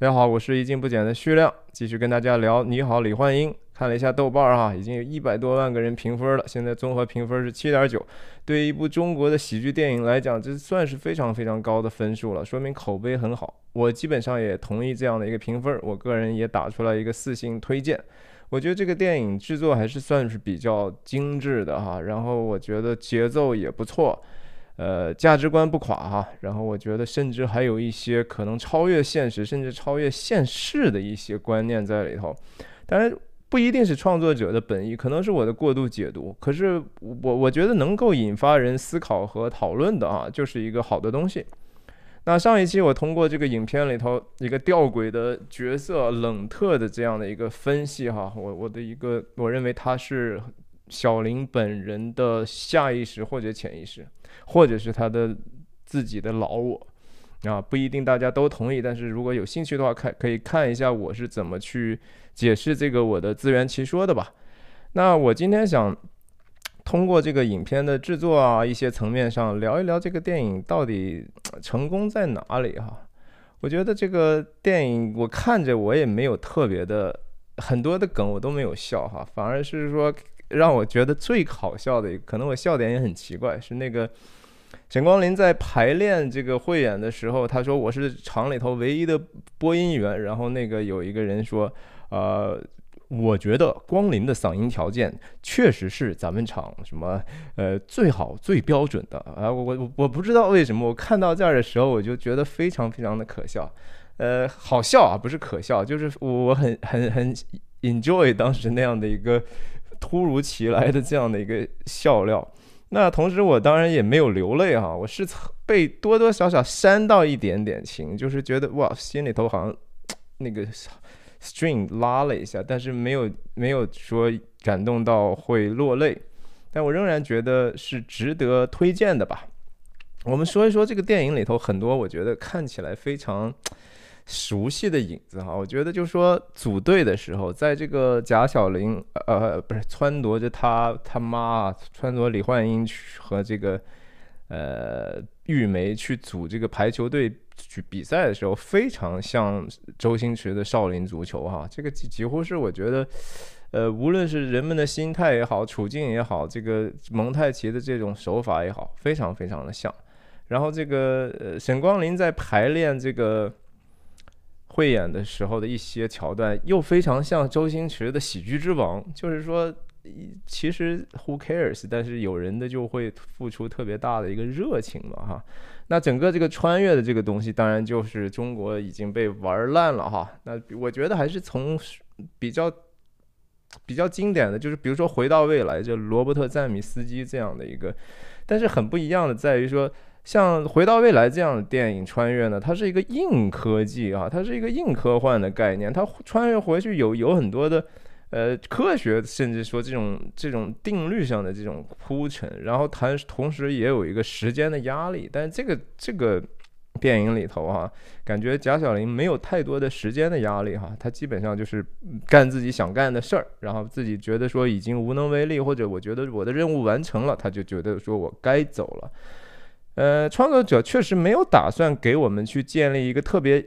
大家好，我是一进不减的旭亮，继续跟大家聊《你好，李焕英》。看了一下豆瓣儿哈，已经有一百多万个人评分了，现在综合评分是七点九。对于一部中国的喜剧电影来讲，这算是非常非常高的分数了，说明口碑很好。我基本上也同意这样的一个评分，我个人也打出来一个四星推荐。我觉得这个电影制作还是算是比较精致的哈，然后我觉得节奏也不错。呃，价值观不垮哈，然后我觉得甚至还有一些可能超越现实，甚至超越现世的一些观念在里头，当然不一定是创作者的本意，可能是我的过度解读。可是我我觉得能够引发人思考和讨论的啊，就是一个好的东西。那上一期我通过这个影片里头一个吊诡的角色冷特的这样的一个分析哈，我我的一个我认为他是。小林本人的下意识或者潜意识，或者是他的自己的老我，啊，不一定大家都同意。但是如果有兴趣的话，看可以看一下我是怎么去解释这个我的自圆其说的吧。那我今天想通过这个影片的制作啊，一些层面上聊一聊这个电影到底成功在哪里哈。我觉得这个电影我看着我也没有特别的很多的梗我都没有笑哈，反而是说。让我觉得最好笑的，可能我笑点也很奇怪，是那个沈光林在排练这个汇演的时候，他说我是厂里头唯一的播音员，然后那个有一个人说，呃，我觉得光临的嗓音条件确实是咱们厂什么呃最好最标准的啊，我我我不知道为什么，我看到这儿的时候我就觉得非常非常的可笑，呃，好笑啊，不是可笑，就是我我很很很 enjoy 当时那样的一个。突如其来的这样的一个笑料，那同时我当然也没有流泪哈，我是被多多少少煽到一点点情，就是觉得哇，心里头好像那个 string 拉了一下，但是没有没有说感动到会落泪，但我仍然觉得是值得推荐的吧。我们说一说这个电影里头很多，我觉得看起来非常。熟悉的影子哈，我觉得就说组队的时候，在这个贾小玲呃不是撺掇着他他妈啊，撺掇李焕英去和这个呃玉梅去组这个排球队去比赛的时候，非常像周星驰的《少林足球》哈，这个几几乎是我觉得呃，无论是人们的心态也好，处境也好，这个蒙太奇的这种手法也好，非常非常的像。然后这个呃，沈光林在排练这个。汇演的时候的一些桥段，又非常像周星驰的喜剧之王，就是说，其实 Who cares，但是有人的就会付出特别大的一个热情嘛哈。那整个这个穿越的这个东西，当然就是中国已经被玩烂了哈。那我觉得还是从比较比较经典的就是，比如说回到未来，就罗伯特·赞米斯基这样的一个，但是很不一样的在于说。像回到未来这样的电影穿越呢，它是一个硬科技啊，它是一个硬科幻的概念。它穿越回去有有很多的呃科学，甚至说这种这种定律上的这种铺陈，然后它同时也有一个时间的压力。但这个这个电影里头啊，感觉贾小玲没有太多的时间的压力哈，他基本上就是干自己想干的事儿，然后自己觉得说已经无能为力，或者我觉得我的任务完成了，他就觉得说我该走了。呃，创作者确实没有打算给我们去建立一个特别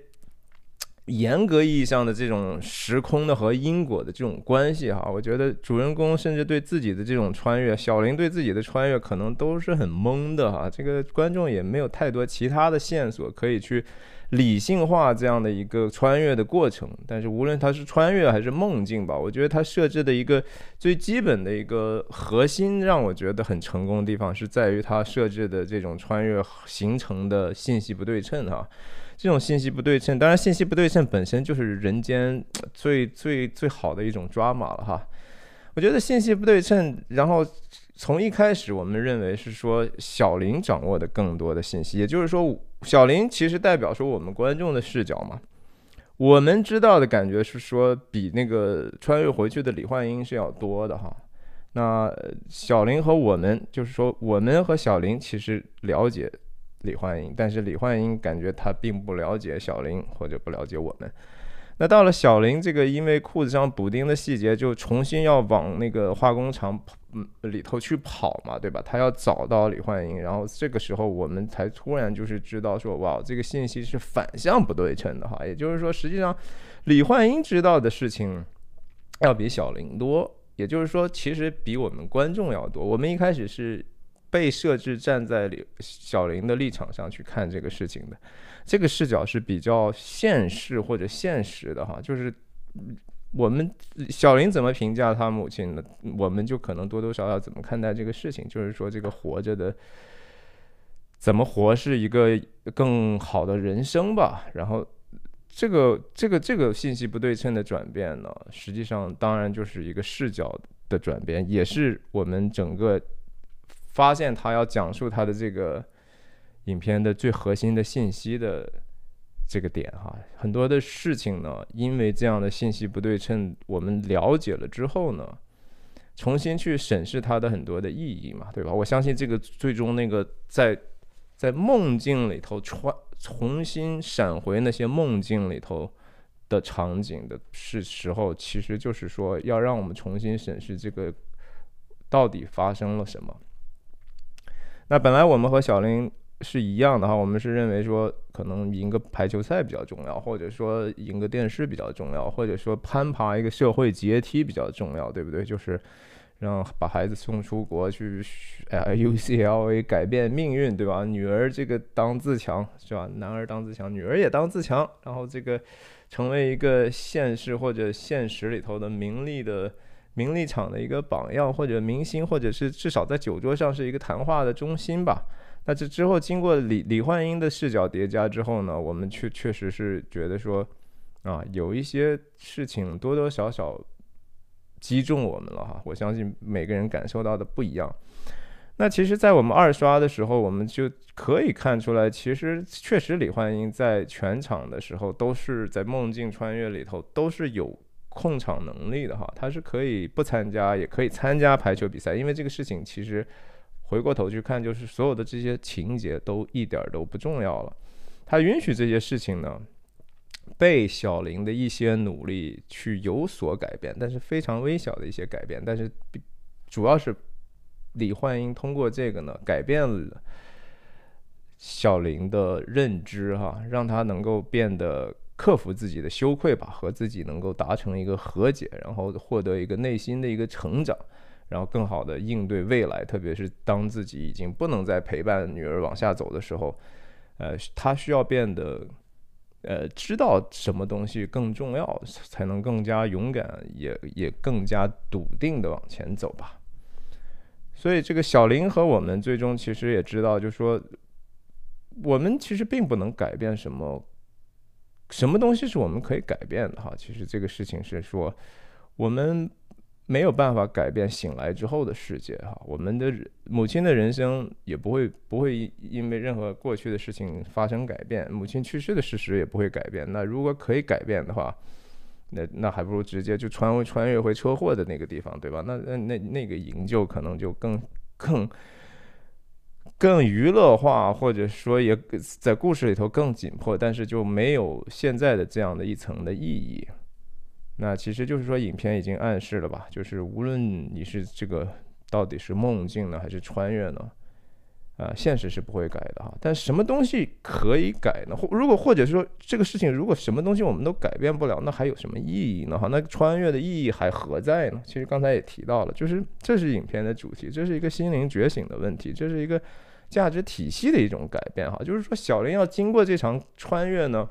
严格意义上的这种时空的和因果的这种关系哈。我觉得主人公甚至对自己的这种穿越，小林对自己的穿越，可能都是很懵的哈。这个观众也没有太多其他的线索可以去。理性化这样的一个穿越的过程，但是无论它是穿越还是梦境吧，我觉得它设置的一个最基本的一个核心，让我觉得很成功的地方，是在于它设置的这种穿越形成的信息不对称啊。这种信息不对称，当然信息不对称本身就是人间最最最好的一种抓马了哈。我觉得信息不对称，然后。从一开始，我们认为是说小林掌握的更多的信息，也就是说，小林其实代表说我们观众的视角嘛。我们知道的感觉是说，比那个穿越回去的李焕英是要多的哈。那小林和我们，就是说我们和小林其实了解李焕英，但是李焕英感觉他并不了解小林或者不了解我们。那到了小林这个，因为裤子上补丁的细节，就重新要往那个化工厂跑。嗯，里头去跑嘛，对吧？他要找到李焕英，然后这个时候我们才突然就是知道说，哇，这个信息是反向不对称的哈。也就是说，实际上李焕英知道的事情要比小林多，也就是说，其实比我们观众要多。我们一开始是被设置站在李小林的立场上去看这个事情的，这个视角是比较现实或者现实的哈，就是。我们小林怎么评价他母亲呢？我们就可能多多少少怎么看待这个事情，就是说这个活着的，怎么活是一个更好的人生吧。然后这个这个这个信息不对称的转变呢，实际上当然就是一个视角的转变，也是我们整个发现他要讲述他的这个影片的最核心的信息的。这个点哈，很多的事情呢，因为这样的信息不对称，我们了解了之后呢，重新去审视它的很多的意义嘛，对吧？我相信这个最终那个在在梦境里头穿，重新闪回那些梦境里头的场景的，是时候，其实就是说要让我们重新审视这个到底发生了什么。那本来我们和小林。是一样的哈，我们是认为说，可能赢个排球赛比较重要，或者说赢个电视比较重要，或者说攀爬一个社会阶梯比较重要，对不对？就是让把孩子送出国去，哎，UCLA 改变命运，对吧？女儿这个当自强，是吧？男儿当自强，女儿也当自强，然后这个成为一个现实或者现实里头的名利的名利场的一个榜样，或者明星，或者是至少在酒桌上是一个谈话的中心吧。那这之后，经过李李焕英的视角叠加之后呢，我们确确实是觉得说，啊，有一些事情多多少少击中我们了哈。我相信每个人感受到的不一样。那其实，在我们二刷的时候，我们就可以看出来，其实确实李焕英在全场的时候都是在梦境穿越里头都是有控场能力的哈。他是可以不参加，也可以参加排球比赛，因为这个事情其实。回过头去看，就是所有的这些情节都一点都不重要了。他允许这些事情呢，被小林的一些努力去有所改变，但是非常微小的一些改变。但是主要是李焕英通过这个呢，改变了小林的认知哈，让他能够变得克服自己的羞愧吧，和自己能够达成一个和解，然后获得一个内心的一个成长。然后更好的应对未来，特别是当自己已经不能再陪伴女儿往下走的时候，呃，他需要变得，呃，知道什么东西更重要，才能更加勇敢，也也更加笃定的往前走吧。所以这个小林和我们最终其实也知道，就是说，我们其实并不能改变什么，什么东西是我们可以改变的哈。其实这个事情是说，我们。没有办法改变醒来之后的世界哈，我们的母亲的人生也不会不会因为任何过去的事情发生改变，母亲去世的事实也不会改变。那如果可以改变的话，那那还不如直接就穿穿越回车祸的那个地方，对吧？那那那那个营救可能就更更更娱乐化，或者说也在故事里头更紧迫，但是就没有现在的这样的一层的意义。那其实就是说，影片已经暗示了吧？就是无论你是这个到底是梦境呢，还是穿越呢，啊，现实是不会改的哈。但什么东西可以改呢？或如果或者说这个事情，如果什么东西我们都改变不了，那还有什么意义呢？哈，那穿越的意义还何在呢？其实刚才也提到了，就是这是影片的主题，这是一个心灵觉醒的问题，这是一个价值体系的一种改变哈。就是说，小林要经过这场穿越呢。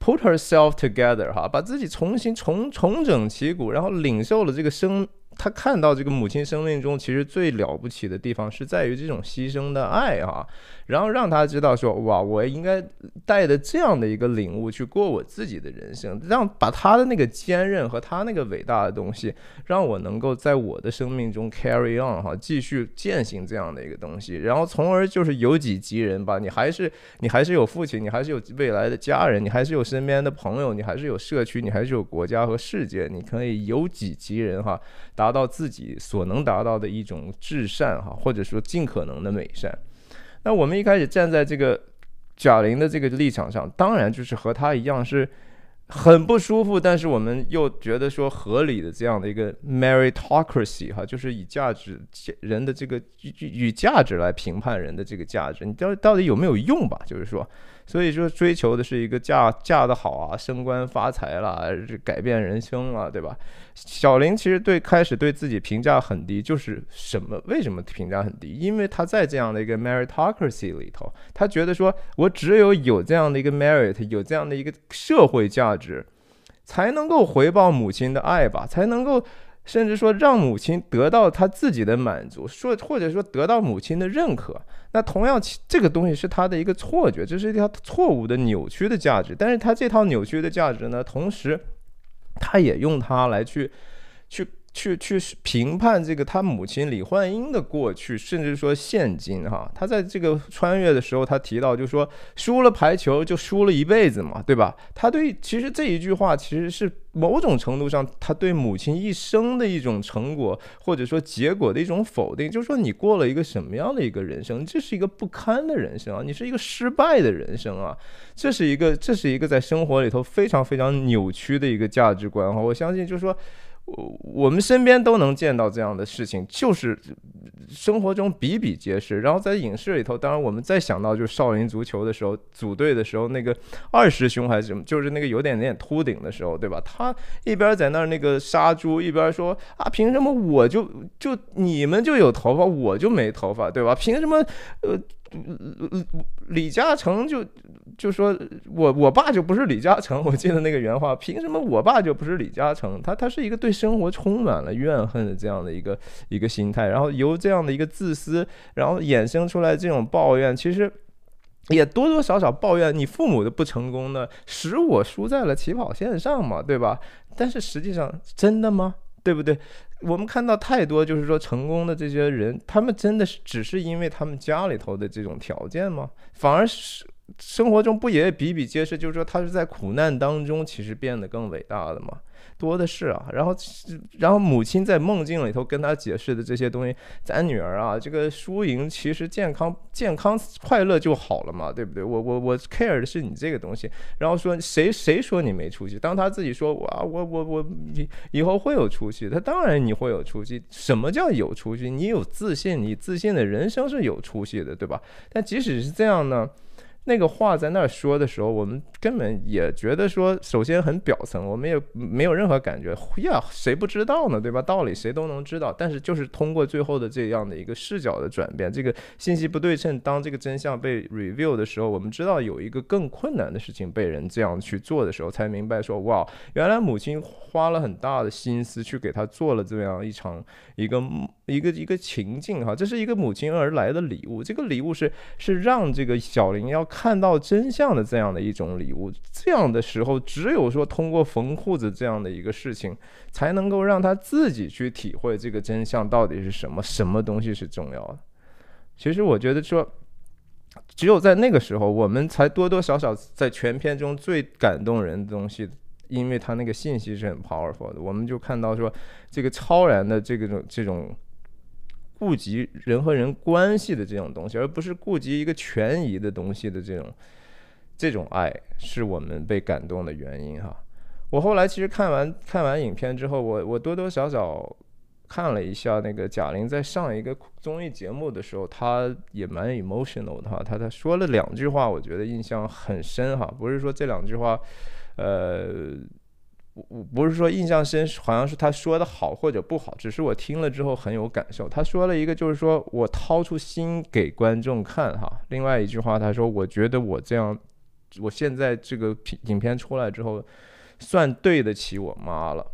Put herself together，哈，把自己重新重重整旗鼓，然后领受了这个生。他看到这个母亲生命中其实最了不起的地方是在于这种牺牲的爱啊，然后让他知道说哇，我应该带着这样的一个领悟去过我自己的人生，让把他的那个坚韧和他那个伟大的东西，让我能够在我的生命中 carry on 哈，继续践行这样的一个东西，然后从而就是由己及人吧，你还是你还是有父亲，你还是有未来的家人，你还是有身边的朋友，你还是有社区，你还是有国家和世界，你可以由己及人哈，达。达到自己所能达到的一种至善哈，或者说尽可能的美善。那我们一开始站在这个贾玲的这个立场上，当然就是和她一样是很不舒服，但是我们又觉得说合理的这样的一个 meritocracy 哈，就是以价值人的这个与与价值来评判人的这个价值，你到到底有没有用吧？就是说。所以说，追求的是一个嫁嫁得好啊，升官发财啦，改变人生啦，对吧？小林其实对开始对自己评价很低，就是什么？为什么评价很低？因为他在这样的一个 meritocracy 里头，他觉得说我只有有这样的一个 merit，有这样的一个社会价值，才能够回报母亲的爱吧，才能够。甚至说让母亲得到他自己的满足，说或者说得到母亲的认可，那同样这个东西是他的一个错觉，这是一条错误的扭曲的价值。但是他这套扭曲的价值呢，同时他也用它来去。去去评判这个他母亲李焕英的过去，甚至说现今哈，他在这个穿越的时候，他提到就说输了排球就输了一辈子嘛，对吧？他对其实这一句话其实是某种程度上他对母亲一生的一种成果或者说结果的一种否定，就是说你过了一个什么样的一个人生，这是一个不堪的人生啊，你是一个失败的人生啊，这是一个这是一个在生活里头非常非常扭曲的一个价值观啊，我相信就是说。我我们身边都能见到这样的事情，就是生活中比比皆是。然后在影视里头，当然我们再想到就是少林足球的时候，组队的时候，那个二师兄还是什么，就是那个有点点秃顶的时候，对吧？他一边在那儿那个杀猪，一边说啊，凭什么我就就你们就有头发，我就没头发，对吧？凭什么，呃。李李嘉诚就就说：“我我爸就不是李嘉诚。”我记得那个原话：“凭什么我爸就不是李嘉诚？”他他是一个对生活充满了怨恨的这样的一个一个心态，然后由这样的一个自私，然后衍生出来这种抱怨，其实也多多少少抱怨你父母的不成功呢，使我输在了起跑线上嘛，对吧？但是实际上真的吗？对不对？我们看到太多，就是说成功的这些人，他们真的是只是因为他们家里头的这种条件吗？反而是生活中不也比比皆是，就是说他是在苦难当中，其实变得更伟大的吗？多的是啊，然后，然后母亲在梦境里头跟他解释的这些东西，咱女儿啊，这个输赢其实健康、健康、快乐就好了嘛，对不对？我我我 care 的是你这个东西，然后说谁谁说你没出息，当他自己说哇，我我我，你以后会有出息，他当然你会有出息。什么叫有出息？你有自信，你自信的人生是有出息的，对吧？但即使是这样呢？那个话在那儿说的时候，我们根本也觉得说，首先很表层，我们也没有任何感觉。呀，谁不知道呢？对吧？道理谁都能知道。但是就是通过最后的这样的一个视角的转变，这个信息不对称，当这个真相被 r e v i e w 的时候，我们知道有一个更困难的事情被人这样去做的时候，才明白说，哇，原来母亲花了很大的心思去给他做了这样一场一个。一个一个情境哈，这是一个母亲而来的礼物，这个礼物是是让这个小林要看到真相的这样的一种礼物。这样的时候，只有说通过缝裤子这样的一个事情，才能够让他自己去体会这个真相到底是什么，什么东西是重要的。其实我觉得说，只有在那个时候，我们才多多少少在全片中最感动人的东西，因为他那个信息是很 powerful 的。我们就看到说，这个超然的这个种这种。顾及人和人关系的这种东西，而不是顾及一个权宜的东西的这种这种爱，是我们被感动的原因哈。我后来其实看完看完影片之后，我我多多少少看了一下那个贾玲在上一个综艺节目的时候，她也蛮 emotional 的哈，她她说了两句话，我觉得印象很深哈，不是说这两句话，呃。我不是说印象深，好像是他说的好或者不好，只是我听了之后很有感受。他说了一个就是说我掏出心给观众看哈，另外一句话他说我觉得我这样，我现在这个影片出来之后，算对得起我妈了。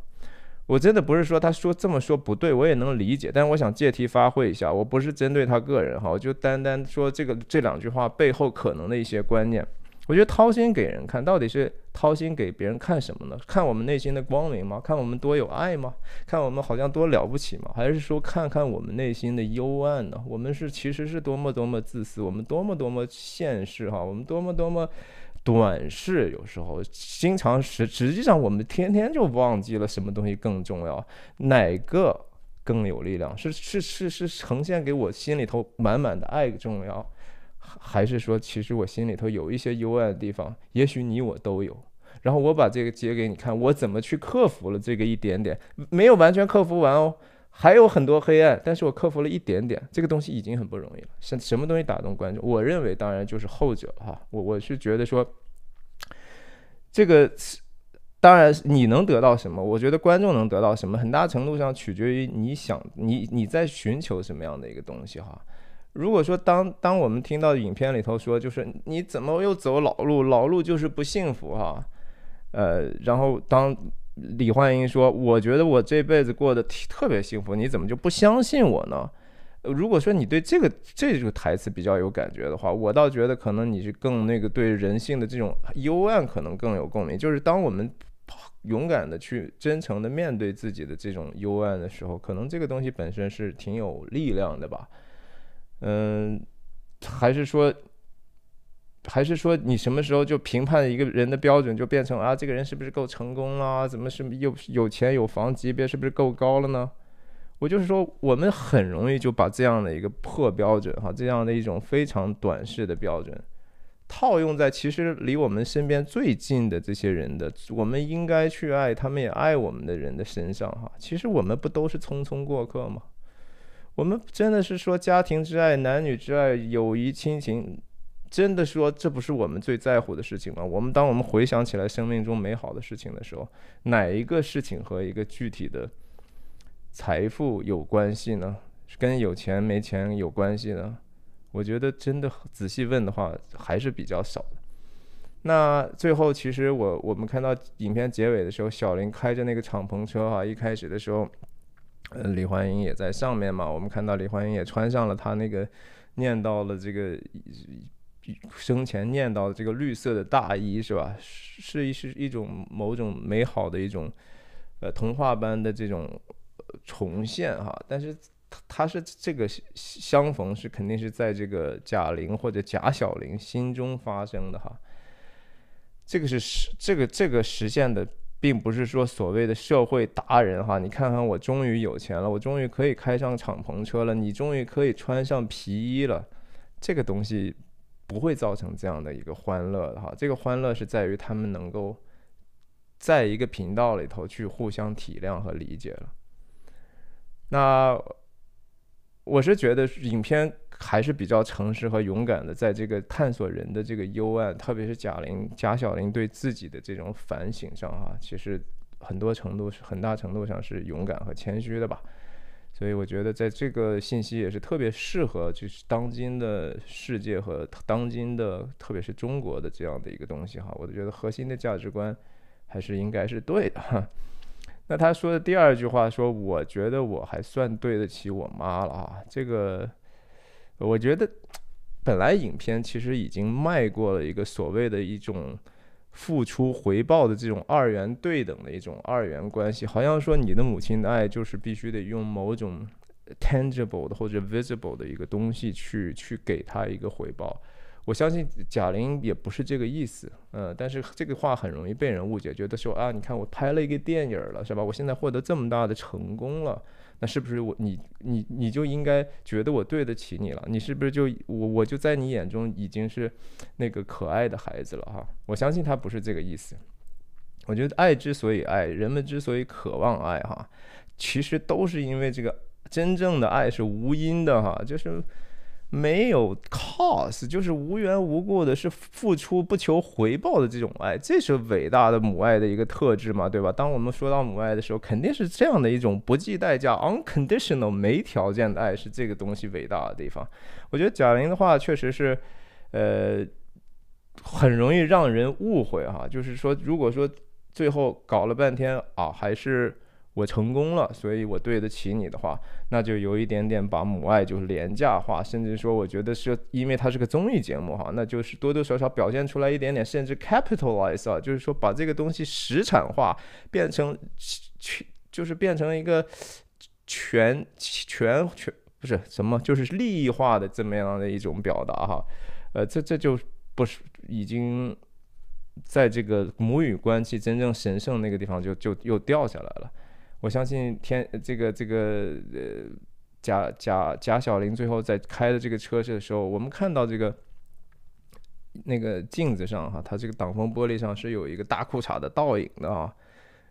我真的不是说他说这么说不对，我也能理解，但我想借题发挥一下，我不是针对他个人哈，我就单单说这个这两句话背后可能的一些观念。我觉得掏心给人看到底是掏心给别人看什么呢？看我们内心的光明吗？看我们多有爱吗？看我们好像多了不起吗？还是说看看我们内心的幽暗呢？我们是其实是多么多么自私，我们多么多么现实哈，我们多么多么短视，有时候经常实实际上我们天天就忘记了什么东西更重要，哪个更有力量？是是是是呈现给我心里头满满的爱重要。还是说，其实我心里头有一些幽暗的地方，也许你我都有。然后我把这个接给你看，我怎么去克服了这个一点点，没有完全克服完哦，还有很多黑暗，但是我克服了一点点，这个东西已经很不容易了。什什么东西打动观众？我认为，当然就是后者哈。我我是觉得说，这个当然你能得到什么，我觉得观众能得到什么，很大程度上取决于你想你你在寻求什么样的一个东西哈。如果说当当我们听到影片里头说，就是你怎么又走老路，老路就是不幸福哈，呃，然后当李焕英说，我觉得我这辈子过得特别幸福，你怎么就不相信我呢？如果说你对这个这个台词比较有感觉的话，我倒觉得可能你是更那个对人性的这种幽暗可能更有共鸣。就是当我们勇敢的去真诚的面对自己的这种幽暗的时候，可能这个东西本身是挺有力量的吧。嗯，还是说，还是说，你什么时候就评判一个人的标准就变成啊，这个人是不是够成功啦？怎么是有有钱有房，级别是不是够高了呢？我就是说，我们很容易就把这样的一个破标准，哈，这样的一种非常短视的标准，套用在其实离我们身边最近的这些人的，我们应该去爱他们，也爱我们的人的身上，哈。其实我们不都是匆匆过客吗？我们真的是说家庭之爱、男女之爱、友谊、亲情，真的说这不是我们最在乎的事情吗？我们当我们回想起来生命中美好的事情的时候，哪一个事情和一个具体的财富有关系呢？是跟有钱没钱有关系呢？我觉得真的仔细问的话还是比较少的。那最后，其实我我们看到影片结尾的时候，小林开着那个敞篷车哈，一开始的时候。呃，李焕英也在上面嘛，我们看到李焕英也穿上了她那个念叨了这个生前念叨的这个绿色的大衣，是吧？是一是一种某种美好的一种呃童话般的这种重现哈。但是，他他是这个相逢是肯定是在这个贾玲或者贾小玲心中发生的哈。这个是实，这个这个实现的。并不是说所谓的社会达人哈，你看看我终于有钱了，我终于可以开上敞篷车了，你终于可以穿上皮衣了，这个东西不会造成这样的一个欢乐的哈，这个欢乐是在于他们能够在一个频道里头去互相体谅和理解了。那。我是觉得影片还是比较诚实和勇敢的，在这个探索人的这个幽暗，特别是贾玲、贾小玲对自己的这种反省上啊，其实很多程度是很大程度上是勇敢和谦虚的吧。所以我觉得在这个信息也是特别适合，就是当今的世界和当今的，特别是中国的这样的一个东西哈，我觉得核心的价值观还是应该是对的。那他说的第二句话说：“我觉得我还算对得起我妈了啊。”这个，我觉得本来影片其实已经迈过了一个所谓的一种付出回报的这种二元对等的一种二元关系，好像说你的母亲的爱就是必须得用某种 tangible 的或者 visible 的一个东西去去给他一个回报。我相信贾玲也不是这个意思，嗯，但是这个话很容易被人误解，觉得说啊，你看我拍了一个电影了，是吧？我现在获得这么大的成功了，那是不是我你你你就应该觉得我对得起你了？你是不是就我我就在你眼中已经是那个可爱的孩子了哈？我相信他不是这个意思。我觉得爱之所以爱，人们之所以渴望爱哈，其实都是因为这个真正的爱是无因的哈，就是。没有 cause，就是无缘无故的，是付出不求回报的这种爱，这是伟大的母爱的一个特质嘛，对吧？当我们说到母爱的时候，肯定是这样的一种不计代价、unconditional 没条件的爱，是这个东西伟大的地方。我觉得贾玲的话确实是，呃，很容易让人误会哈，就是说，如果说最后搞了半天啊，还是。我成功了，所以我对得起你的话，那就有一点点把母爱就是廉价化，甚至说我觉得是因为它是个综艺节目哈，那就是多多少少表现出来一点点，甚至 capitalize 啊，就是说把这个东西实产化，变成全就是变成一个全全全不是什么，就是利益化的这么样的一种表达哈，呃，这这就不是已经在这个母女关系真正神圣那个地方就就又掉下来了。我相信天，这个这个呃，贾贾贾小林最后在开的这个车去的时候，我们看到这个那个镜子上哈，它这个挡风玻璃上是有一个大裤衩的倒影的啊，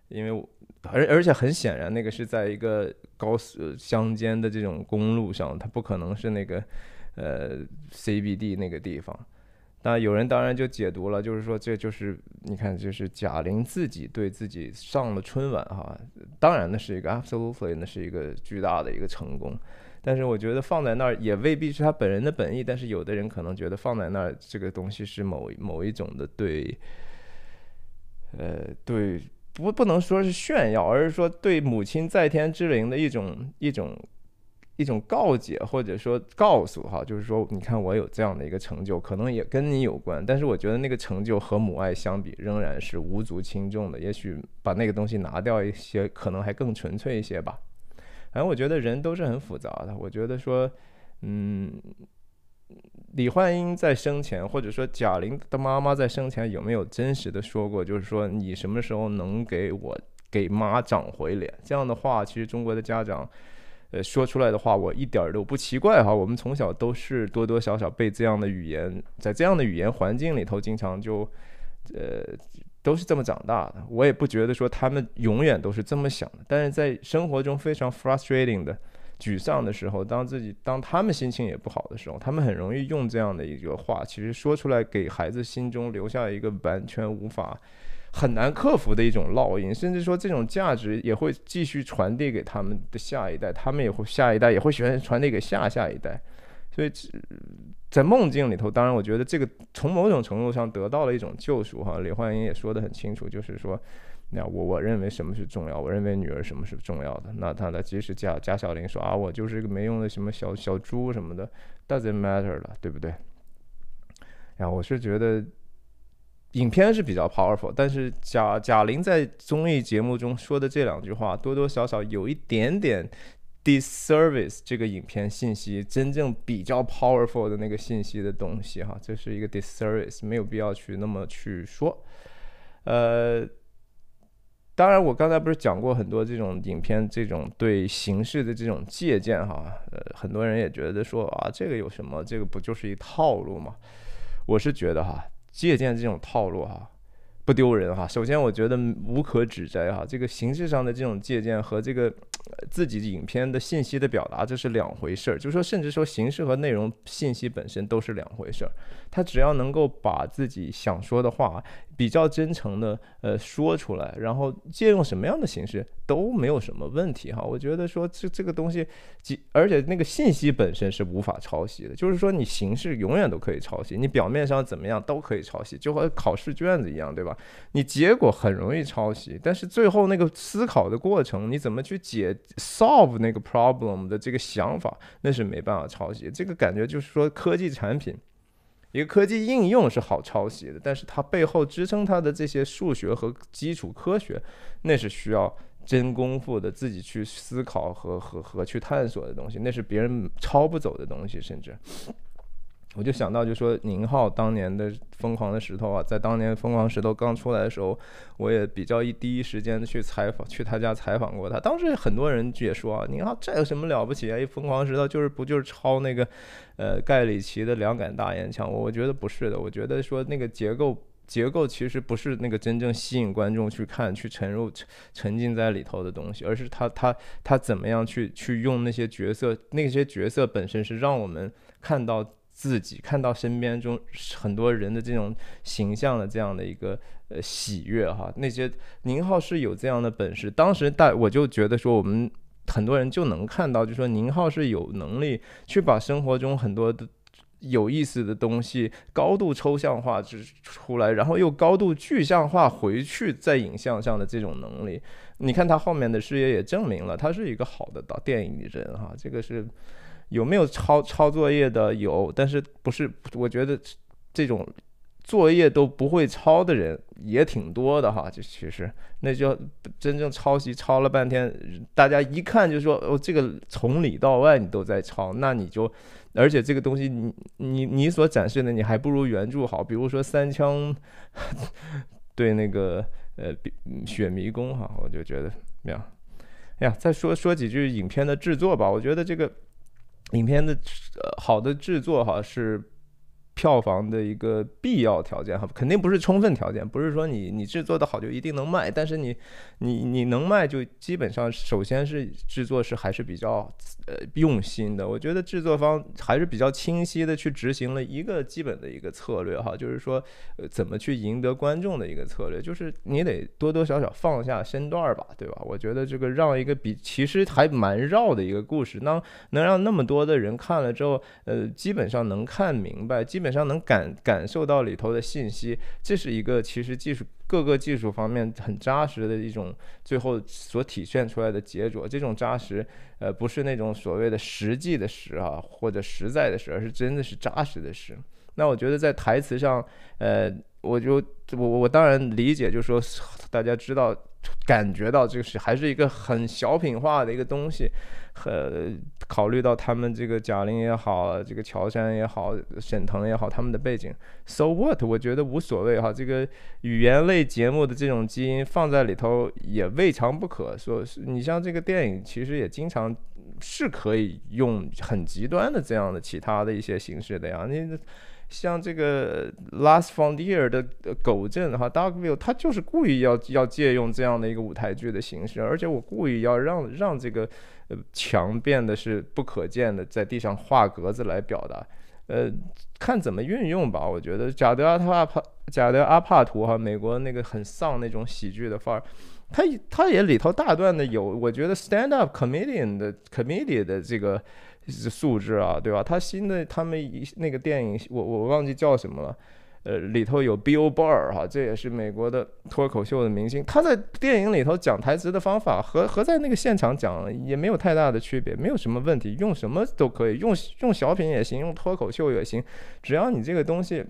因为，而而且很显然那个是在一个高速乡间的这种公路上，它不可能是那个呃 CBD 那个地方。那有人当然就解读了，就是说这就是你看，就是贾玲自己对自己上了春晚哈，当然那是一个 absolutely，那是一个巨大的一个成功，但是我觉得放在那儿也未必是他本人的本意，但是有的人可能觉得放在那儿这个东西是某某一种的对，呃对不不能说是炫耀，而是说对母亲在天之灵的一种一种。一种告解或者说告诉哈，就是说你看我有这样的一个成就，可能也跟你有关，但是我觉得那个成就和母爱相比仍然是无足轻重的。也许把那个东西拿掉一些，可能还更纯粹一些吧。反正我觉得人都是很复杂的。我觉得说，嗯，李焕英在生前，或者说贾玲的妈妈在生前有没有真实的说过，就是说你什么时候能给我给妈长回脸？这样的话，其实中国的家长。呃，说出来的话我一点都不奇怪哈。我们从小都是多多少少被这样的语言，在这样的语言环境里头，经常就，呃，都是这么长大的。我也不觉得说他们永远都是这么想的，但是在生活中非常 frustrating 的沮丧的时候，当自己当他们心情也不好的时候，他们很容易用这样的一个话，其实说出来给孩子心中留下一个完全无法。很难克服的一种烙印，甚至说这种价值也会继续传递给他们的下一代，他们也会下一代也会传传递给下下一代，所以在梦境里头，当然我觉得这个从某种程度上得到了一种救赎哈。李焕英也说得很清楚，就是说，那我我认为什么是重要，我认为女儿什么是重要的，那他呢，即使贾贾小玲说啊，我就是一个没用的什么小小猪什么的 d o e s n t matter 了，对不对？呀，我是觉得。影片是比较 powerful，但是贾贾玲在综艺节目中说的这两句话，多多少少有一点点 disservice 这个影片信息真正比较 powerful 的那个信息的东西哈，这是一个 disservice，没有必要去那么去说。呃，当然我刚才不是讲过很多这种影片这种对形式的这种借鉴哈，呃，很多人也觉得说啊，这个有什么？这个不就是一套路吗？我是觉得哈。借鉴这种套路哈，不丢人哈。首先，我觉得无可指摘哈，这个形式上的这种借鉴和这个。自己影片的信息的表达，这是两回事儿，就是说，甚至说形式和内容信息本身都是两回事儿。他只要能够把自己想说的话比较真诚的呃说出来，然后借用什么样的形式都没有什么问题哈。我觉得说这这个东西，而且那个信息本身是无法抄袭的，就是说你形式永远都可以抄袭，你表面上怎么样都可以抄袭，就和考试卷子一样，对吧？你结果很容易抄袭，但是最后那个思考的过程，你怎么去解？solve 那个 problem 的这个想法，那是没办法抄袭。这个感觉就是说，科技产品，一个科技应用是好抄袭的，但是它背后支撑它的这些数学和基础科学，那是需要真功夫的，自己去思考和和和去探索的东西，那是别人抄不走的东西，甚至。我就想到，就说宁浩当年的《疯狂的石头》啊，在当年《疯狂石头》刚出来的时候，我也比较一第一时间去采访，去他家采访过他。当时很多人也说啊，宁浩这有什么了不起啊？一《疯狂石头》就是不就是抄那个，呃，盖里奇的两杆大烟枪？我我觉得不是的，我觉得说那个结构结构其实不是那个真正吸引观众去看、去沉入、沉浸在里头的东西，而是他他他怎么样去去用那些角色，那些角色本身是让我们看到。自己看到身边中很多人的这种形象的这样的一个呃喜悦哈，那些宁浩是有这样的本事，当时大我就觉得说我们很多人就能看到，就说宁浩是有能力去把生活中很多的有意思的东西高度抽象化就是出来，然后又高度具象化回去在影像上的这种能力，你看他后面的事业也证明了他是一个好的导电影人哈，这个是。有没有抄抄作业的？有，但是不是？我觉得这种作业都不会抄的人也挺多的哈。就其实那叫真正抄袭，抄了半天，大家一看就说：“哦，这个从里到外你都在抄。”那你就，而且这个东西，你你你所展示的，你还不如原著好。比如说《三枪》，对那个呃《雪迷宫》哈，我就觉得样？哎呀，再说说几句影片的制作吧，我觉得这个。影片的呃，好的制作哈是。票房的一个必要条件哈，肯定不是充分条件，不是说你你制作的好就一定能卖，但是你你你能卖就基本上首先是制作是还是比较呃用心的，我觉得制作方还是比较清晰的去执行了一个基本的一个策略哈，就是说呃怎么去赢得观众的一个策略，就是你得多多少少放下身段儿吧，对吧？我觉得这个让一个比其实还蛮绕的一个故事，能能让那么多的人看了之后，呃基本上能看明白基。基本上能感感受到里头的信息，这是一个其实技术各个技术方面很扎实的一种最后所体现出来的结果。这种扎实，呃，不是那种所谓的实际的实啊，或者实在的实，而是真的是扎实的实。那我觉得在台词上，呃。我就我我当然理解，就是说大家知道感觉到就是还是一个很小品化的一个东西，和考虑到他们这个贾玲也好，这个乔杉也好，沈腾也好，他们的背景，so what？我觉得无所谓哈，这个语言类节目的这种基因放在里头也未尝不可。说你像这个电影，其实也经常是可以用很极端的这样的其他的一些形式的呀，你。像这个《Last Frontier》的狗镇哈，《Dogville》，他就是故意要要借用这样的一个舞台剧的形式，而且我故意要让让这个呃墙变得是不可见的，在地上画格子来表达，呃，看怎么运用吧。我觉得贾德阿帕贾德阿帕图哈，美国那个很丧那种喜剧的范儿，他他也里头大段的有，我觉得 Stand Up Comedian 的 Comedian 的这个。素质啊，对吧？他新的他们一那个电影，我我忘记叫什么了，呃，里头有 Bill Burr 哈，这也是美国的脱口秀的明星。他在电影里头讲台词的方法和和在那个现场讲也没有太大的区别，没有什么问题，用什么都可以，用用小品也行，用脱口秀也行，只要你这个东西。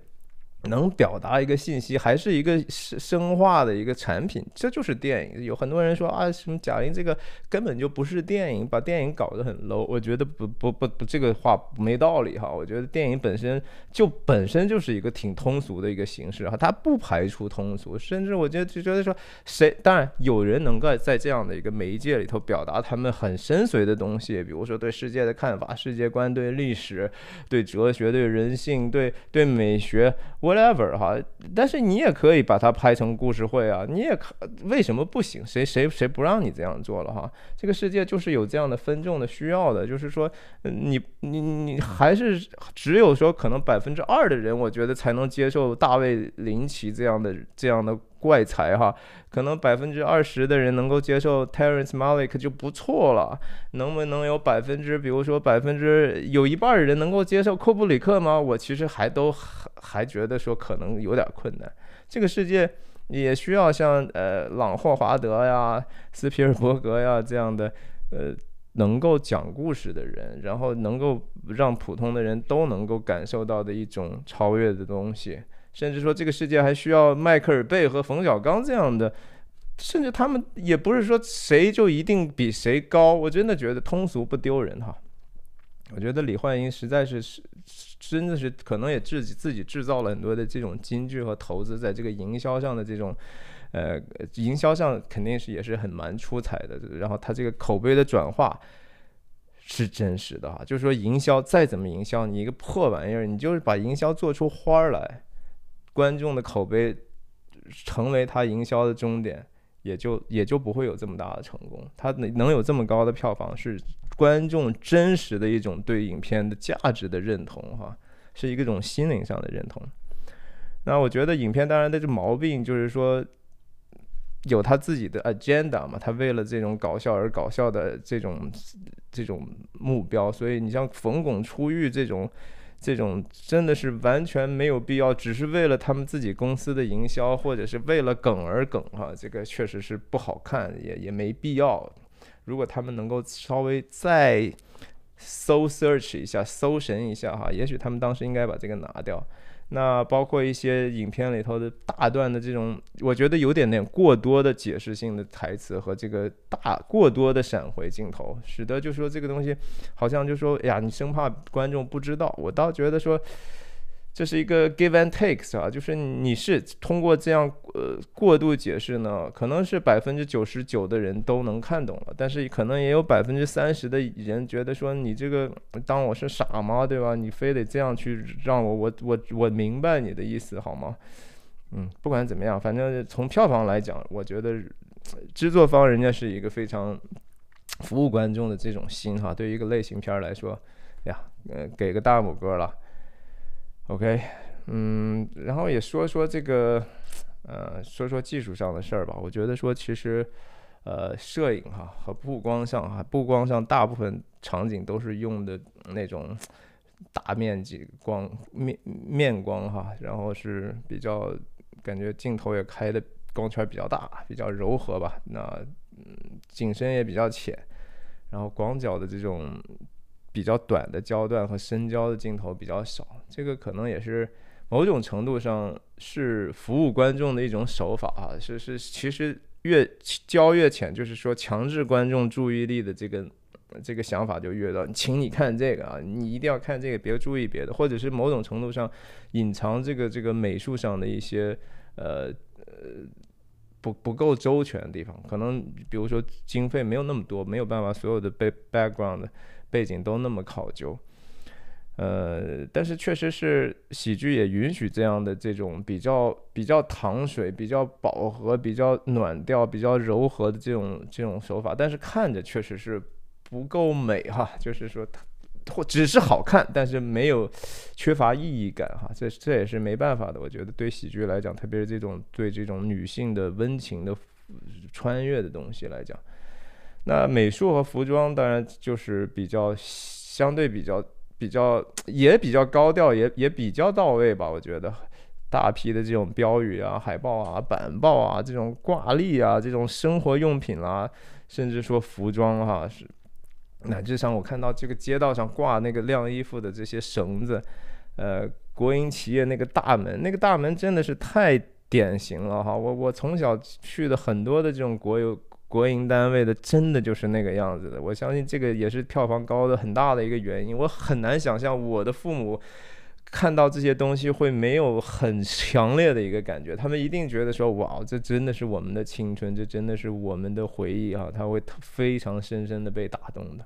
能表达一个信息，还是一个生生化的一个产品，这就是电影。有很多人说啊，什么贾玲这个根本就不是电影，把电影搞得很 low。我觉得不不不不，这个话没道理哈。我觉得电影本身就本身就是一个挺通俗的一个形式哈，它不排除通俗，甚至我觉得就觉得说，谁当然有人能够在这样的一个媒介里头表达他们很深邃的东西，比如说对世界的看法、世界观、对历史、对哲学、对人性、对对美学。我。Whatever 哈，但是你也可以把它拍成故事会啊，你也可为什么不行？谁谁谁不让你这样做了哈？这个世界就是有这样的分众的需要的，就是说你你你还是只有说可能百分之二的人，我觉得才能接受大卫林奇这样的这样的。怪才哈，可能百分之二十的人能够接受 t e r e n c e Malick 就不错了，能不能有百分之，比如说百分之有一半的人能够接受库布里克吗？我其实还都还觉得说可能有点困难。这个世界也需要像呃朗霍华德呀、斯皮尔伯格呀这样的呃能够讲故事的人，然后能够让普通的人都能够感受到的一种超越的东西。甚至说这个世界还需要迈克尔贝和冯小刚这样的，甚至他们也不是说谁就一定比谁高。我真的觉得通俗不丢人哈。我觉得李焕英实在是是真的是可能也自己自己制造了很多的这种金句和投资在这个营销上的这种，呃，营销上肯定是也是很蛮出彩的。然后他这个口碑的转化是真实的哈，就是说营销再怎么营销，你一个破玩意儿，你就是把营销做出花儿来。观众的口碑成为他营销的终点，也就也就不会有这么大的成功。他能能有这么高的票房，是观众真实的一种对影片的价值的认同，哈，是一种心灵上的认同。那我觉得影片当然的这毛病就是说有他自己的 agenda 嘛，他为了这种搞笑而搞笑的这种这种目标，所以你像冯巩出狱这种。这种真的是完全没有必要，只是为了他们自己公司的营销，或者是为了梗而梗哈，这个确实是不好看，也也没必要。如果他们能够稍微再搜 search 一下、搜神一下哈，也许他们当时应该把这个拿掉。那包括一些影片里头的大段的这种，我觉得有点点过多的解释性的台词和这个大过多的闪回镜头，使得就说这个东西，好像就说，哎呀，你生怕观众不知道，我倒觉得说。这是一个 give and takes 啊，就是你是通过这样呃过度解释呢，可能是百分之九十九的人都能看懂了，但是可能也有百分之三十的人觉得说你这个当我是傻吗？对吧？你非得这样去让我，我我我明白你的意思好吗？嗯，不管怎么样，反正从票房来讲，我觉得制作方人家是一个非常服务观众的这种心哈。对于一个类型片来说，呀，呃，给个大拇哥了。OK，嗯，然后也说说这个，呃，说说技术上的事儿吧。我觉得说其实，呃，摄影哈和布光上哈，布光上大部分场景都是用的那种大面积光面面光哈，然后是比较感觉镜头也开的光圈比较大，比较柔和吧。那嗯，景深也比较浅，然后广角的这种。比较短的焦段和深焦的镜头比较少，这个可能也是某种程度上是服务观众的一种手法啊。是是，其实越焦越浅，就是说强制观众注意力的这个这个想法就越到，请你看这个啊，你一定要看这个，别注意别的，或者是某种程度上隐藏这个这个美术上的一些呃呃不不够周全的地方，可能比如说经费没有那么多，没有办法所有的背 background。背景都那么考究，呃，但是确实是喜剧也允许这样的这种比较比较糖水、比较饱和、比较暖调、比较柔和的这种这种手法，但是看着确实是不够美哈，就是说它只是好看，但是没有缺乏意义感哈，这这也是没办法的。我觉得对喜剧来讲，特别是这种对这种女性的温情的穿越的东西来讲。那美术和服装当然就是比较相对比较比较也比较高调也也比较到位吧，我觉得大批的这种标语啊、海报啊、板报啊、这种挂历啊、这种生活用品啦，甚至说服装哈，是乃至上我看到这个街道上挂那个晾衣服的这些绳子，呃，国营企业那个大门，那个大门真的是太典型了哈，我我从小去的很多的这种国有。国营单位的真的就是那个样子的，我相信这个也是票房高的很大的一个原因。我很难想象我的父母看到这些东西会没有很强烈的一个感觉，他们一定觉得说哇，这真的是我们的青春，这真的是我们的回忆啊！他会非常深深的被打动的。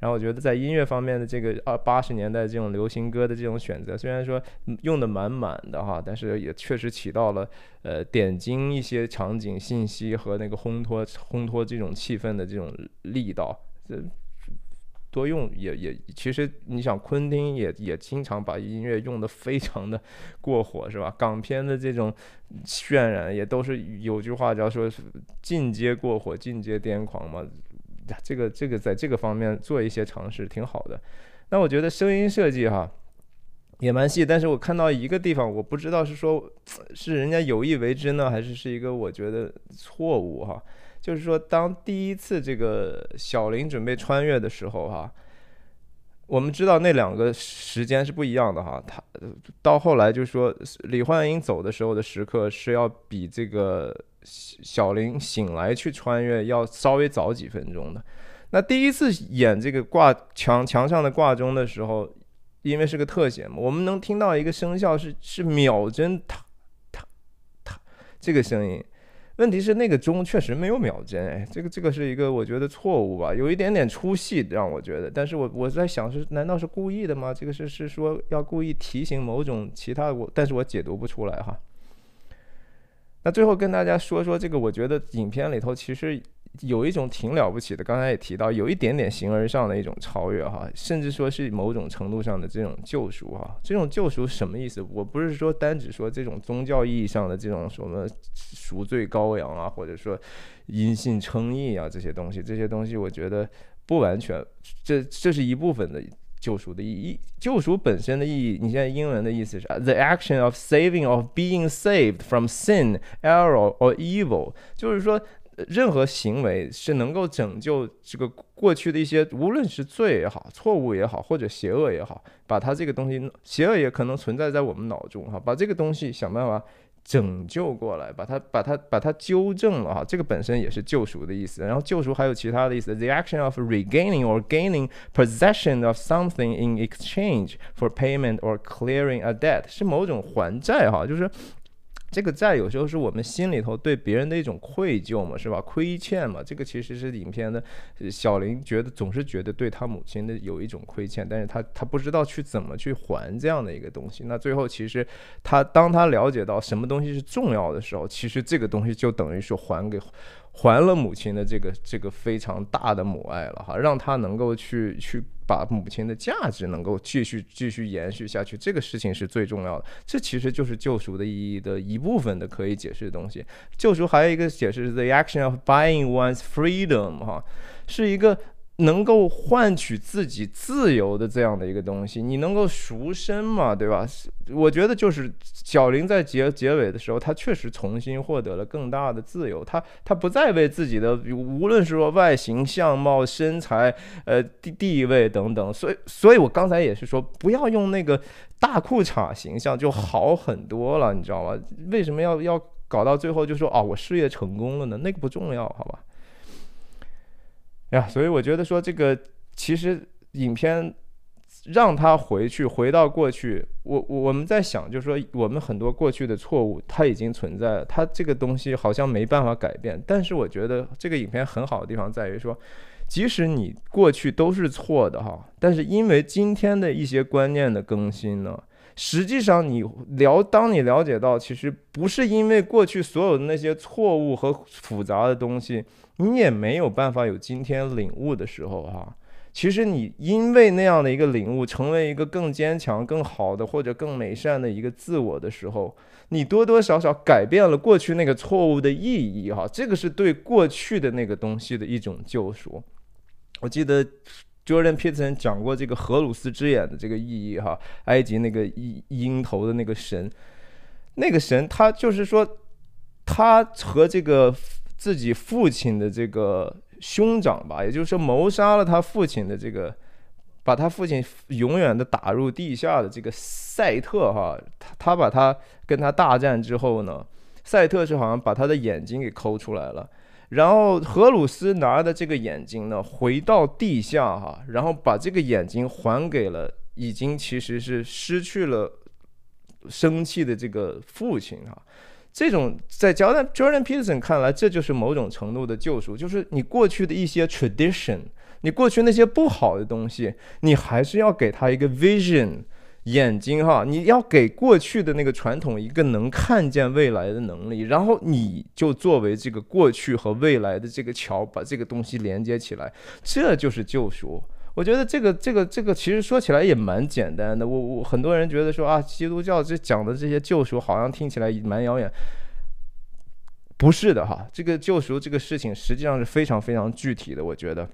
然后我觉得在音乐方面的这个二八十年代这种流行歌的这种选择，虽然说用的满满的哈，但是也确实起到了呃点睛一些场景信息和那个烘托烘托这种气氛的这种力道。这多用也也其实你想昆汀也也经常把音乐用的非常的过火是吧？港片的这种渲染也都是有句话叫说进阶过火，进阶癫狂嘛。这个这个在这个方面做一些尝试挺好的，那我觉得声音设计哈也蛮细，但是我看到一个地方我不知道是说是人家有意为之呢，还是是一个我觉得错误哈，就是说当第一次这个小林准备穿越的时候哈，我们知道那两个时间是不一样的哈，他到后来就说李焕英走的时候的时刻是要比这个。小林醒来去穿越要稍微早几分钟的。那第一次演这个挂墙墙上的挂钟的时候，因为是个特写嘛，我们能听到一个声效是是秒针它它它这个声音。问题是那个钟确实没有秒针，哎，这个这个是一个我觉得错误吧，有一点点出戏让我觉得。但是我我在想是难道是故意的吗？这个是是说要故意提醒某种其他我，但是我解读不出来哈。那最后跟大家说说这个，我觉得影片里头其实有一种挺了不起的，刚才也提到，有一点点形而上的一种超越哈，甚至说是某种程度上的这种救赎哈。这种救赎什么意思？我不是说单指说这种宗教意义上的这种什么赎罪羔羊啊，或者说因信称义啊这些东西，这些东西我觉得不完全，这这是一部分的。救赎的意义，救赎本身的意义，你现在英文的意思是 the action of saving of being saved from sin, error or evil，就是说，任何行为是能够拯救这个过去的一些，无论是罪也好，错误也好，或者邪恶也好，把它这个东西，邪恶也可能存在在我们脑中哈，把这个东西想办法。拯救过来，把它、把它、把它纠正了哈，这个本身也是救赎的意思。然后救赎还有其他的意思，the action of regaining or gaining possession of something in exchange for payment or clearing a debt 是某种还债哈，就是。这个债有时候是我们心里头对别人的一种愧疚嘛，是吧？亏欠嘛，这个其实是影片的小林觉得总是觉得对他母亲的有一种亏欠，但是他他不知道去怎么去还这样的一个东西。那最后其实他当他了解到什么东西是重要的时候，其实这个东西就等于是还给。还了母亲的这个这个非常大的母爱了哈，让他能够去去把母亲的价值能够继续继续延续下去，这个事情是最重要的。这其实就是救赎的意义的一部分的可以解释的东西。救赎还有一个解释是 the action of buying one's freedom 哈，是一个。能够换取自己自由的这样的一个东西，你能够赎身嘛，对吧？我觉得就是小林在结结尾的时候，他确实重新获得了更大的自由，他他不再为自己的无论是说外形、相貌、身材、呃地位等等，所以所以我刚才也是说，不要用那个大裤衩形象就好很多了，你知道吗？为什么要要搞到最后就说啊我事业成功了呢？那个不重要，好吧？呀，所以我觉得说这个，其实影片让他回去回到过去，我我们在想，就是说我们很多过去的错误，它已经存在了，它这个东西好像没办法改变。但是我觉得这个影片很好的地方在于说，即使你过去都是错的哈，但是因为今天的一些观念的更新呢。实际上，你了，当你了解到其实不是因为过去所有的那些错误和复杂的东西，你也没有办法有今天领悟的时候，哈，其实你因为那样的一个领悟，成为一个更坚强、更好的或者更美善的一个自我的时候，你多多少少改变了过去那个错误的意义，哈，这个是对过去的那个东西的一种救赎。我记得。Jordan Peterson 讲过这个荷鲁斯之眼的这个意义哈，埃及那个鹰鹰头的那个神，那个神他就是说，他和这个自己父亲的这个兄长吧，也就是说谋杀了他父亲的这个，把他父亲永远的打入地下的这个赛特哈，他他把他跟他大战之后呢，赛特是好像把他的眼睛给抠出来了。然后荷鲁斯拿的这个眼睛呢，回到地下哈，然后把这个眼睛还给了已经其实是失去了生气的这个父亲哈。这种在 Jordan Jordan Peterson 看来，这就是某种程度的救赎，就是你过去的一些 tradition，你过去那些不好的东西，你还是要给他一个 vision。眼睛哈，你要给过去的那个传统一个能看见未来的能力，然后你就作为这个过去和未来的这个桥，把这个东西连接起来，这就是救赎。我觉得这个这个这个其实说起来也蛮简单的。我我很多人觉得说啊，基督教这讲的这些救赎好像听起来蛮遥远，不是的哈，这个救赎这个事情实际上是非常非常具体的。我觉得。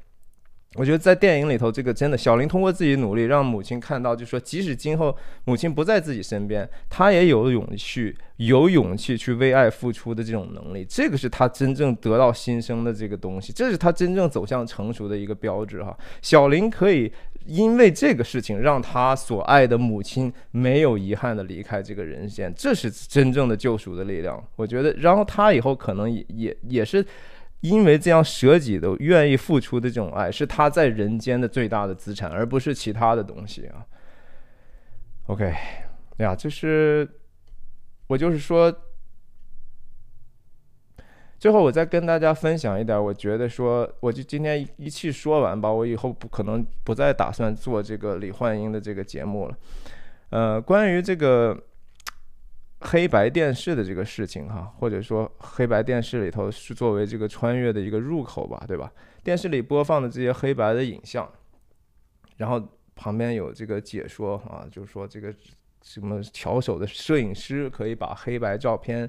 我觉得在电影里头，这个真的，小林通过自己努力，让母亲看到，就说即使今后母亲不在自己身边，他也有勇气，有勇气去为爱付出的这种能力，这个是他真正得到新生的这个东西，这是他真正走向成熟的一个标志哈。小林可以因为这个事情，让他所爱的母亲没有遗憾的离开这个人间，这是真正的救赎的力量。我觉得，然后他以后可能也也也是。因为这样舍己的、愿意付出的这种爱，是他在人间的最大的资产，而不是其他的东西啊。OK，呀，就是我就是说，最后我再跟大家分享一点，我觉得说，我就今天一气说完吧。我以后不可能不再打算做这个李焕英的这个节目了。呃，关于这个。黑白电视的这个事情哈，或者说黑白电视里头是作为这个穿越的一个入口吧，对吧？电视里播放的这些黑白的影像，然后旁边有这个解说啊，就是说这个什么巧手的摄影师可以把黑白照片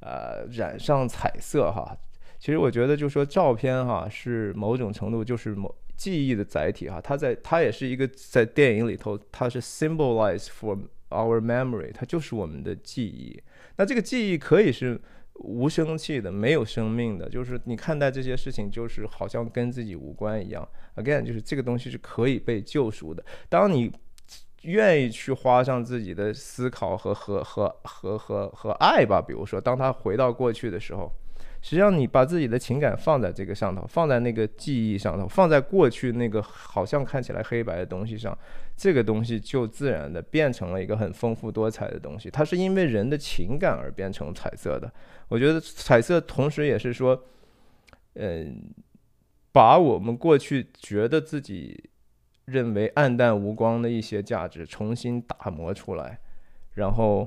呃染上彩色哈。其实我觉得就是说照片哈是某种程度就是某记忆的载体哈，它在它也是一个在电影里头它是 symbolize for。Our memory，它就是我们的记忆。那这个记忆可以是无生气的、没有生命的，就是你看待这些事情，就是好像跟自己无关一样。Again，就是这个东西是可以被救赎的。当你愿意去花上自己的思考和和和和和和爱吧，比如说，当他回到过去的时候。实际上，你把自己的情感放在这个上头，放在那个记忆上头，放在过去那个好像看起来黑白的东西上，这个东西就自然的变成了一个很丰富多彩的东西。它是因为人的情感而变成彩色的。我觉得彩色同时也是说，嗯，把我们过去觉得自己认为暗淡无光的一些价值重新打磨出来，然后。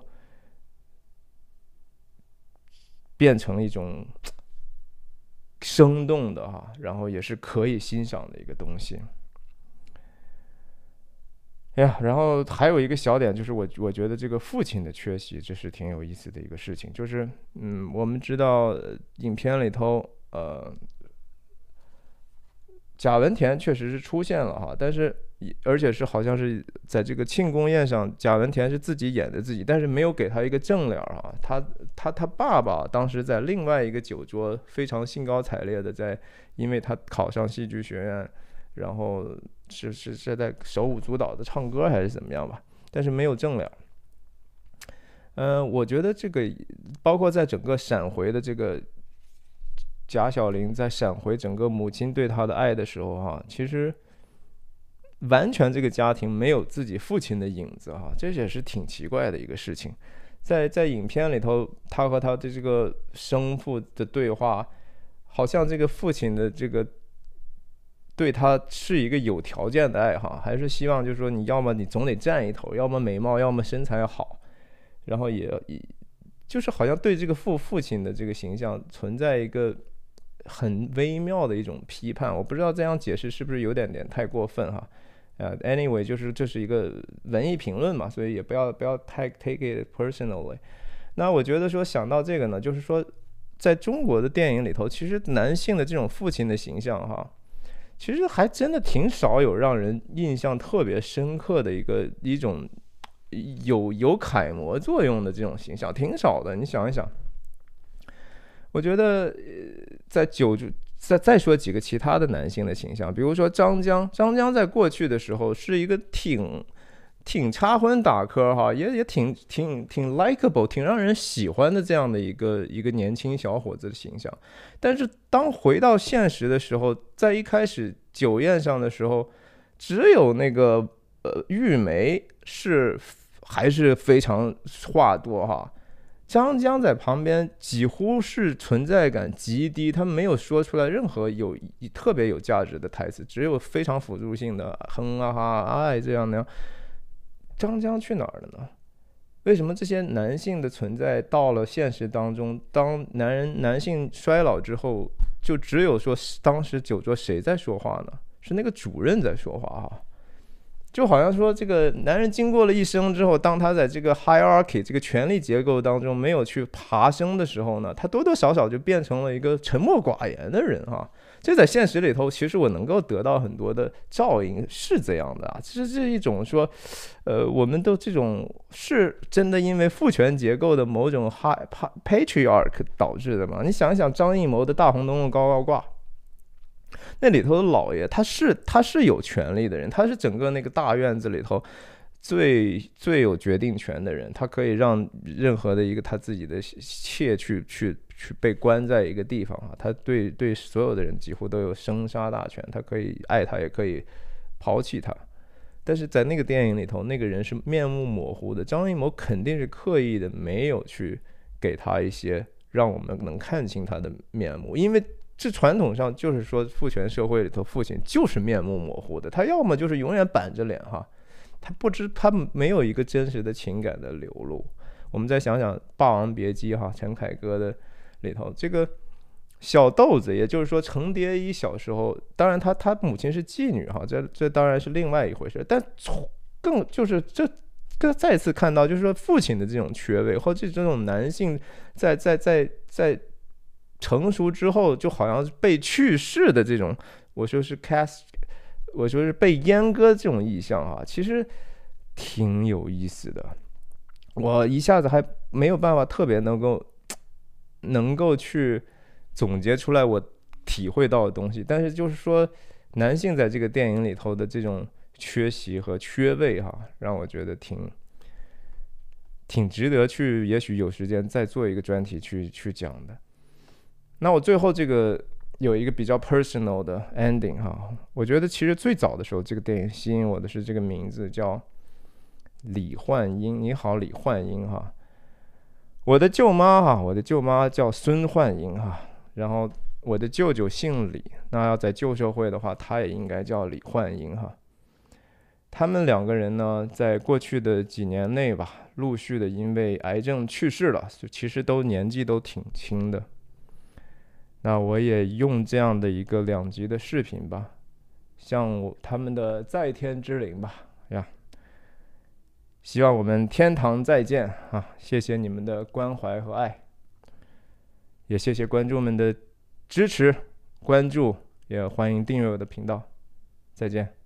变成了一种生动的哈，然后也是可以欣赏的一个东西。哎呀，然后还有一个小点就是，我我觉得这个父亲的缺席，这是挺有意思的一个事情。就是，嗯，我们知道影片里头，呃。贾文田确实是出现了哈，但是，而且是好像是在这个庆功宴上，贾文田是自己演的自己，但是没有给他一个正脸啊。他他他爸爸当时在另外一个酒桌非常兴高采烈的在，因为他考上戏剧学院，然后是是是在手舞足蹈的唱歌还是怎么样吧，但是没有正脸。嗯，我觉得这个包括在整个闪回的这个。贾小玲在闪回整个母亲对她的爱的时候，哈，其实完全这个家庭没有自己父亲的影子，哈，这也是挺奇怪的一个事情。在在影片里头，他和他的这个生父的对话，好像这个父亲的这个对他是一个有条件的爱，哈，还是希望就是说你要么你总得占一头，要么美貌，要么身材好，然后也也就是好像对这个父父亲的这个形象存在一个。很微妙的一种批判，我不知道这样解释是不是有点点太过分哈，呃，anyway，就是这是一个文艺评论嘛，所以也不要不要太 take it personally。那我觉得说想到这个呢，就是说在中国的电影里头，其实男性的这种父亲的形象哈，其实还真的挺少有让人印象特别深刻的一个一种有有楷模作用的这种形象，挺少的。你想一想，我觉得。在酒就再再说几个其他的男性的形象，比如说张江，张江在过去的时候是一个挺挺插婚打磕哈，也也挺挺挺 likable，挺让人喜欢的这样的一个一个年轻小伙子的形象。但是当回到现实的时候，在一开始酒宴上的时候，只有那个呃玉梅是还是非常话多哈。张江在旁边几乎是存在感极低，他没有说出来任何有特别有价值的台词，只有非常辅助性的哼啊哈哎这样样。张江去哪儿了呢？为什么这些男性的存在到了现实当中，当男人男性衰老之后，就只有说当时酒桌谁在说话呢？是那个主任在说话哈。就好像说，这个男人经过了一生之后，当他在这个 hierarchy 这个权力结构当中没有去爬升的时候呢，他多多少少就变成了一个沉默寡言的人啊。这在现实里头，其实我能够得到很多的照应，是这样的啊。其实这是一种说，呃，我们都这种是真的因为父权结构的某种 high patriarch 导致的嘛？你想一想，张艺谋的大红灯笼高高挂。那里头的老爷，他是他是有权利的人，他是整个那个大院子里头最最有决定权的人，他可以让任何的一个他自己的妾去去去被关在一个地方啊，他对对所有的人几乎都有生杀大权，他可以爱他也可以抛弃他，但是在那个电影里头，那个人是面目模糊的，张艺谋肯定是刻意的没有去给他一些让我们能看清他的面目，因为。这传统上就是说，父权社会里头，父亲就是面目模糊的。他要么就是永远板着脸，哈，他不知他没有一个真实的情感的流露。我们再想想《霸王别姬》哈，陈凯歌的里头，这个小豆子，也就是说程蝶衣小时候，当然他他母亲是妓女哈，这这当然是另外一回事。但从更就是这，更再次看到就是说父亲的这种缺位，或者这种男性在在在在。成熟之后，就好像被去世的这种，我说是 cast，我说是被阉割这种意象啊，其实挺有意思的。我一下子还没有办法特别能够能够去总结出来我体会到的东西，但是就是说，男性在这个电影里头的这种缺席和缺位哈，让我觉得挺挺值得去，也许有时间再做一个专题去去讲的。那我最后这个有一个比较 personal 的 ending 哈，我觉得其实最早的时候，这个电影吸引我的是这个名字叫李焕英，你好李焕英哈。我的舅妈哈，我的舅妈叫孙焕英哈，然后我的舅舅姓李，那要在旧社会的话，他也应该叫李焕英哈。他们两个人呢，在过去的几年内吧，陆续的因为癌症去世了，就其实都年纪都挺轻的。那我也用这样的一个两集的视频吧，像他们的在天之灵吧呀，希望我们天堂再见啊！谢谢你们的关怀和爱，也谢谢观众们的支持、关注，也欢迎订阅我的频道，再见。